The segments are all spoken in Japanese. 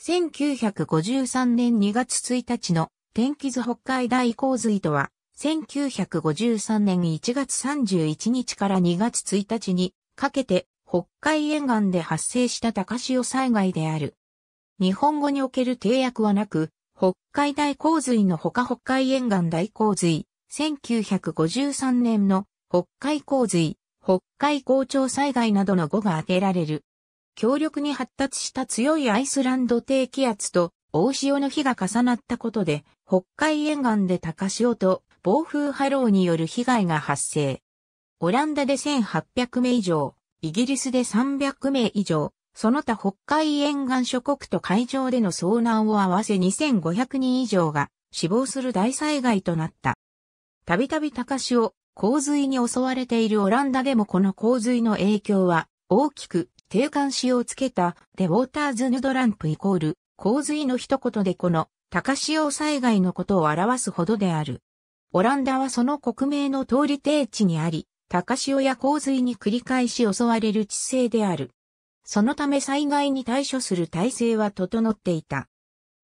1953年2月1日の天気図北海大洪水とは、1953年1月31日から2月1日にかけて北海沿岸で発生した高潮災害である。日本語における定約はなく、北海大洪水のほか北海沿岸大洪水、1953年の北海洪水、北海高潮災害などの語が当てられる。強力に発達した強いアイスランド低気圧と大潮の日が重なったことで、北海沿岸で高潮と暴風波浪による被害が発生。オランダで1800名以上、イギリスで300名以上、その他北海沿岸諸国と海上での遭難を合わせ2500人以上が死亡する大災害となった。たびたび高潮、洪水に襲われているオランダでもこの洪水の影響は大きく定冠詞をつけたデウォーターズヌドランプイコール洪水の一言でこの高潮災害のことを表すほどである。オランダはその国名の通り低地にあり、高潮や洪水に繰り返し襲われる地勢である。そのため災害に対処する体制は整っていた。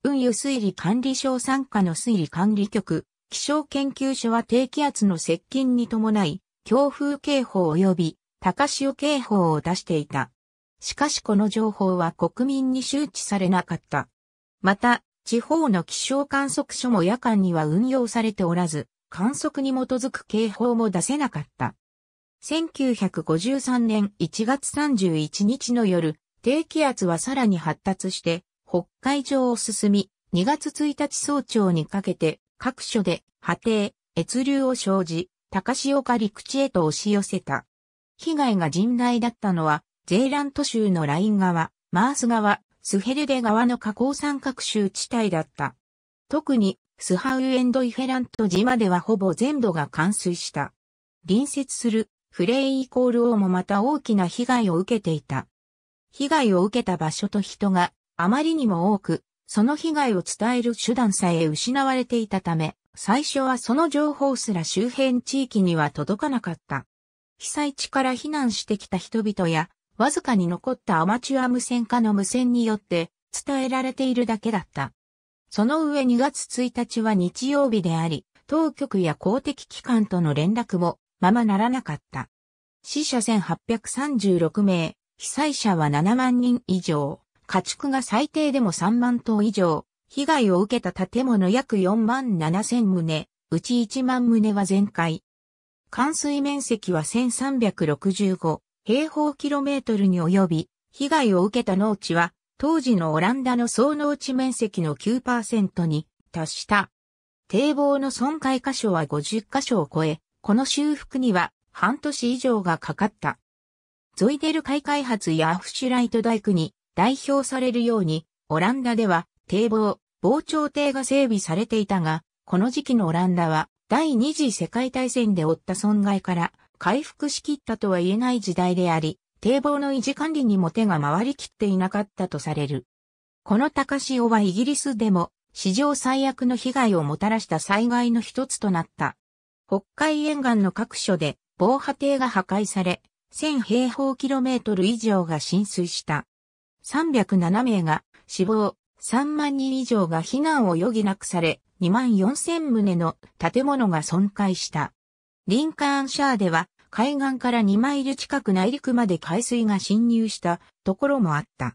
運輸推理管理省参加の推理管理局、気象研究所は低気圧の接近に伴い、強風警報及び高潮警報を出していた。しかしこの情報は国民に周知されなかった。また、地方の気象観測所も夜間には運用されておらず、観測に基づく警報も出せなかった。1953年1月31日の夜、低気圧はさらに発達して、北海上を進み、2月1日早朝にかけて、各所で波堤、越流を生じ、高潮か陸地へと押し寄せた。被害が甚大だったのは、ジェーラント州のライン川、マース川、スヘルデ川の河口三角州地帯だった。特に、スハウエンドイフェラント島ではほぼ全土が冠水した。隣接するフレイイコール王もまた大きな被害を受けていた。被害を受けた場所と人があまりにも多く、その被害を伝える手段さえ失われていたため、最初はその情報すら周辺地域には届かなかった。被災地から避難してきた人々やわずかに残ったアマチュア無線化の無線によって伝えられているだけだった。その上2月1日は日曜日であり、当局や公的機関との連絡もままならなかった。死者1836名、被災者は7万人以上、家畜が最低でも3万頭以上、被害を受けた建物約4万7千棟、うち1万棟は全壊。冠水面積は1365平方キロメートルに及び、被害を受けた農地は、当時のオランダの総農地面積の9%に達した。堤防の損壊箇所は50箇所を超え、この修復には半年以上がかかった。ゾイデル海開発やアフシュライト大工に代表されるように、オランダでは堤防、防潮堤が整備されていたが、この時期のオランダは第二次世界大戦で負った損害から回復しきったとは言えない時代であり、堤防の維持管理にも手が回りきっていなかったとされる。この高潮はイギリスでも史上最悪の被害をもたらした災害の一つとなった。北海沿岸の各所で防波堤が破壊され、1000平方キロメートル以上が浸水した。307名が死亡、3万人以上が避難を余儀なくされ、2万4000棟の建物が損壊した。リンカーンシャーでは海岸から2マイル近く内陸まで海水が侵入したところもあった。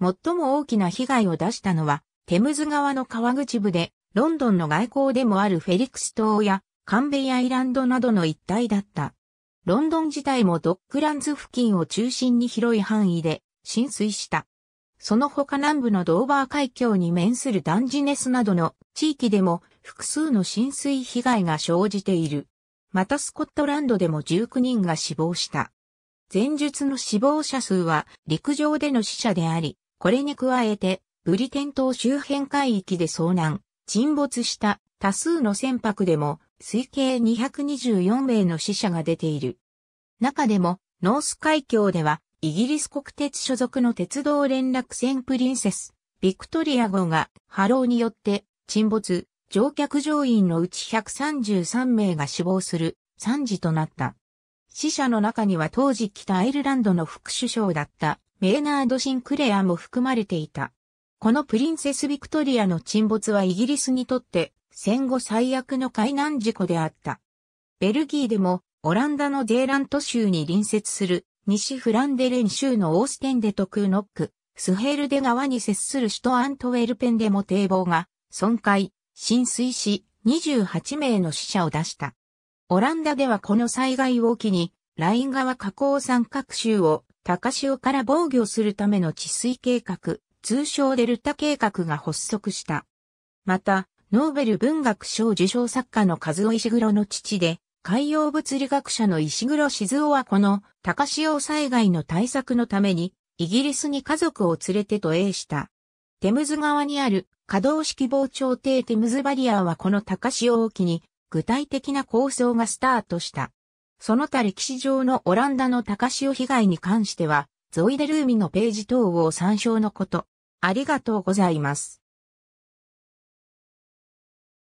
最も大きな被害を出したのはテムズ川の川口部でロンドンの外交でもあるフェリクス島やカンベイアイランドなどの一帯だった。ロンドン自体もドックランズ付近を中心に広い範囲で浸水した。その他南部のドーバー海峡に面するダンジネスなどの地域でも複数の浸水被害が生じている。またスコットランドでも19人が死亡した。前述の死亡者数は陸上での死者であり、これに加えて、ブリテン島周辺海域で遭難、沈没した多数の船舶でも推計224名の死者が出ている。中でも、ノース海峡では、イギリス国鉄所属の鉄道連絡船プリンセス、ビクトリア号が波浪によって沈没、乗客乗員のうち133名が死亡する惨事となった。死者の中には当時北アイルランドの副首相だったメーナード・シンクレアも含まれていた。このプリンセス・ビクトリアの沈没はイギリスにとって戦後最悪の海難事故であった。ベルギーでもオランダのデーラント州に隣接する西フランデレン州のオーステンデとクーノック、スヘルデ川に接する首都アントウェルペンでも堤防が損壊、浸水し、28名の死者を出した。オランダではこの災害を機に、ライン川河口三角州を高潮から防御するための治水計画、通称デルタ計画が発足した。また、ノーベル文学賞受賞作家の和尾石黒の父で、海洋物理学者の石黒静雄はこの高潮災害の対策のために、イギリスに家族を連れて渡英した。テムズ川にある可動式防潮堤テムズバリアーはこの高潮沖に具体的な構想がスタートした。その他歴史上のオランダの高潮被害に関しては、ゾイデルーミのページ等を参照のこと。ありがとうございます。